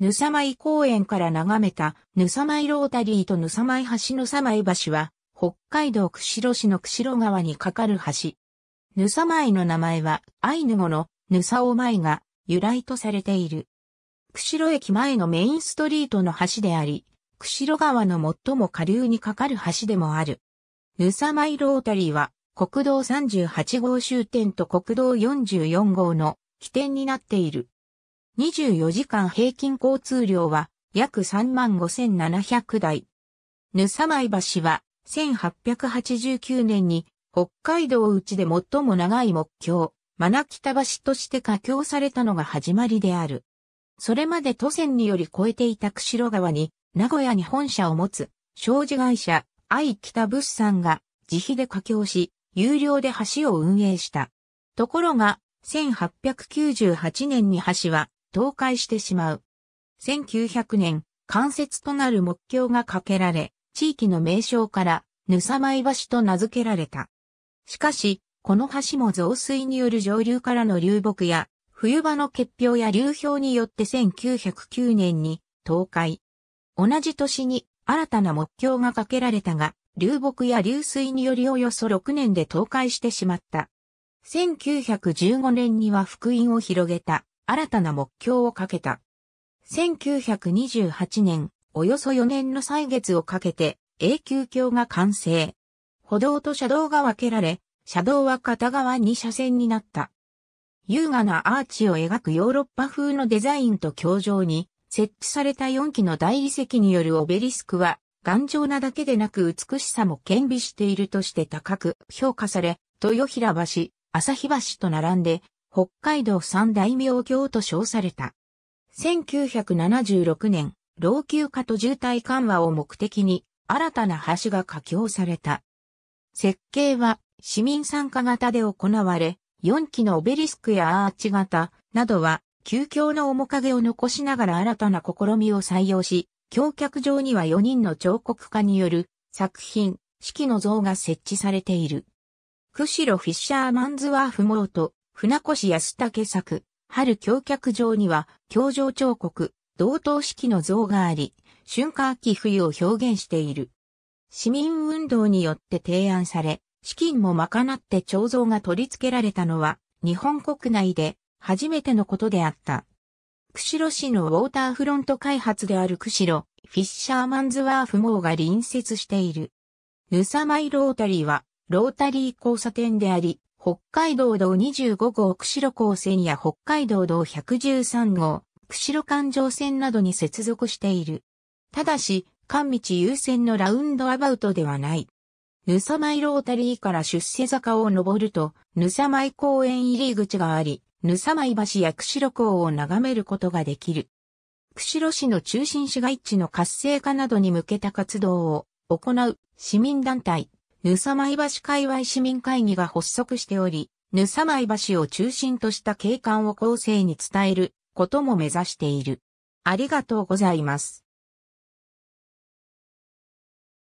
ぬさまい公園から眺めたぬさまいロータリーとぬさまい橋ぬさまい橋は、北海道釧路市の釧路川に架かる橋。ぬさまいの名前は、アイヌ語のぬさおまいが由来とされている。釧路駅前のメインストリートの橋であり、釧路川の最も下流に架かる橋でもある。ぬさまいロータリーは、国道38号終点と国道44号の起点になっている。24時間平均交通量は約35,700台。ぬさまい橋は1889年に北海道内で最も長い目標、マナキタ橋として架橋されたのが始まりである。それまで都線により越えていた釧路川に名古屋に本社を持つ商事会社愛北物産が自費で架橋し、有料で橋を運営した。ところが、1898年に橋は倒壊してしまう。1900年、関節となる木橋が架けられ、地域の名称から、ぬさまい橋と名付けられた。しかし、この橋も増水による上流からの流木や、冬場の結氷や流氷によって1909年に倒壊。同じ年に新たな木橋が架けられたが、流木や流水によりおよそ6年で倒壊してしまった。1915年には福音を広げた新たな目標をかけた。1928年、およそ4年の歳月をかけて、永久橋が完成。歩道と車道が分けられ、車道は片側2車線になった。優雅なアーチを描くヨーロッパ風のデザインと橋上に、設置された4基の大理石によるオベリスクは、頑丈なだけでなく美しさも兼備しているとして高く評価され、豊平橋、朝日橋と並んで北海道三大名教と称された。1976年、老朽化と渋滞緩和を目的に新たな橋が架橋された。設計は市民参加型で行われ、4基のオベリスクやアーチ型などは、旧橋の面影を残しながら新たな試みを採用し、橋脚上には4人の彫刻家による作品、式の像が設置されている。シロ・フィッシャーマンズワーフモート、船越康武作、春橋脚上には、橋上彫刻、同等式の像があり、春夏秋冬を表現している。市民運動によって提案され、資金も賄って彫像が取り付けられたのは、日本国内で初めてのことであった。釧路市のウォーターフロント開発である釧路、フィッシャーマンズワーフ網が隣接している。ヌサマイロータリーは、ロータリー交差点であり、北海道道25号釧路港線や北海道道113号、釧路環状線などに接続している。ただし、関道優先のラウンドアバウトではない。ぬさまいロータリーから出世坂を登ると、ぬさまい公園入り口があり、ぬさまい橋や釧路港を眺めることができる。釧路市の中心市街地の活性化などに向けた活動を行う市民団体、ぬさまい橋界隈市民会議が発足しており、ぬさまい橋を中心とした景観を後世に伝えることも目指している。ありがとうございます。